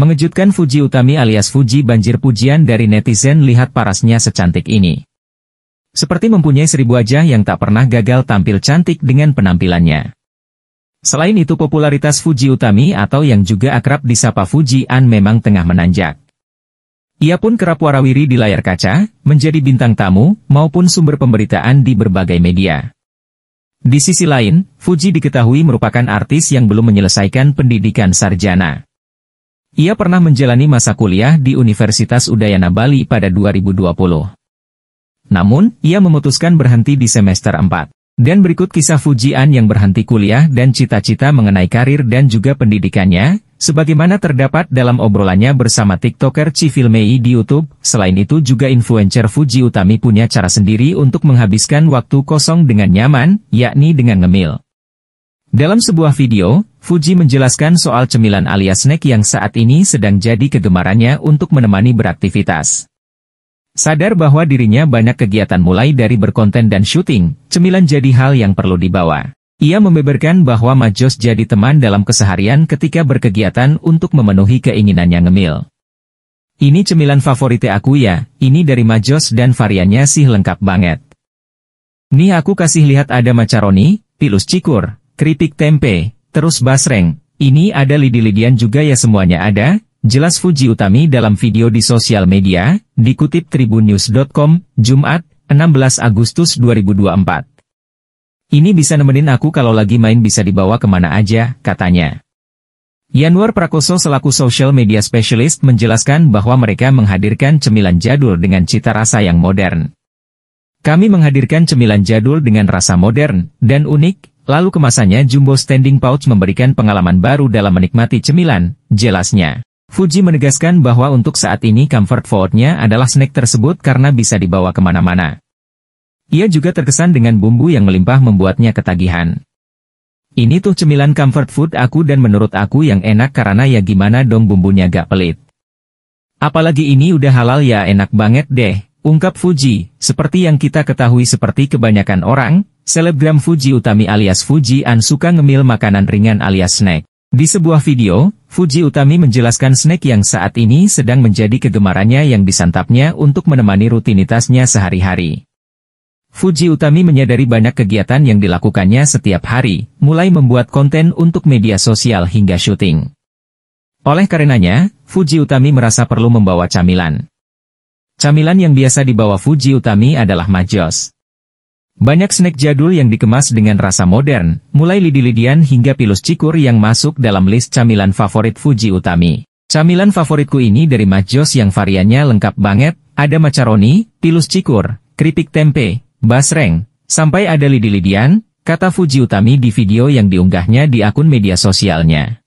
Mengejutkan Fuji Utami alias Fuji banjir pujian dari netizen lihat parasnya secantik ini. Seperti mempunyai seribu wajah yang tak pernah gagal tampil cantik dengan penampilannya. Selain itu popularitas Fuji Utami atau yang juga akrab disapa Fuji An memang tengah menanjak. Ia pun kerap warawiri di layar kaca, menjadi bintang tamu, maupun sumber pemberitaan di berbagai media. Di sisi lain, Fuji diketahui merupakan artis yang belum menyelesaikan pendidikan sarjana. Ia pernah menjalani masa kuliah di Universitas Udayana Bali pada 2020. Namun, ia memutuskan berhenti di semester 4. Dan berikut kisah Fujian yang berhenti kuliah dan cita-cita mengenai karir dan juga pendidikannya, sebagaimana terdapat dalam obrolannya bersama TikToker Cifilmei di YouTube. Selain itu juga influencer Fuji Utami punya cara sendiri untuk menghabiskan waktu kosong dengan nyaman, yakni dengan ngemil. Dalam sebuah video, Fuji menjelaskan soal cemilan alias snack yang saat ini sedang jadi kegemarannya untuk menemani beraktivitas. Sadar bahwa dirinya banyak kegiatan mulai dari berkonten dan syuting, cemilan jadi hal yang perlu dibawa. Ia membeberkan bahwa Majos jadi teman dalam keseharian ketika berkegiatan untuk memenuhi keinginannya ngemil. Ini cemilan favorit aku ya, ini dari Majos dan variannya sih lengkap banget. Nih aku kasih lihat ada macaroni, pilus cikur, kritik tempe, terus basreng, ini ada lidi-lidian juga ya semuanya ada, jelas Fuji Utami dalam video di sosial media, dikutip tribunnews.com, Jumat, 16 Agustus 2024. Ini bisa nemenin aku kalau lagi main bisa dibawa kemana aja, katanya. Yanwar Prakoso selaku social media specialist menjelaskan bahwa mereka menghadirkan cemilan jadul dengan cita rasa yang modern. Kami menghadirkan cemilan jadul dengan rasa modern dan unik, Lalu kemasannya jumbo standing pouch memberikan pengalaman baru dalam menikmati cemilan, jelasnya. Fuji menegaskan bahwa untuk saat ini comfort foodnya adalah snack tersebut karena bisa dibawa kemana-mana. Ia juga terkesan dengan bumbu yang melimpah membuatnya ketagihan. Ini tuh cemilan comfort food aku dan menurut aku yang enak karena ya gimana dong bumbunya gak pelit. Apalagi ini udah halal ya enak banget deh. Ungkap Fuji, seperti yang kita ketahui seperti kebanyakan orang, selebgram Fuji Utami alias Fuji An suka ngemil makanan ringan alias snack. Di sebuah video, Fuji Utami menjelaskan snack yang saat ini sedang menjadi kegemarannya yang disantapnya untuk menemani rutinitasnya sehari-hari. Fuji Utami menyadari banyak kegiatan yang dilakukannya setiap hari, mulai membuat konten untuk media sosial hingga syuting. Oleh karenanya, Fuji Utami merasa perlu membawa camilan. Camilan yang biasa dibawa Fuji Utami adalah majos. Banyak snack jadul yang dikemas dengan rasa modern, mulai lidi-lidian hingga pilus cikur yang masuk dalam list camilan favorit Fuji Utami. Camilan favoritku ini dari Majos yang variannya lengkap banget, ada macaroni, pilus cikur, keripik tempe, basreng, sampai ada lidi-lidian, kata Fuji Utami di video yang diunggahnya di akun media sosialnya.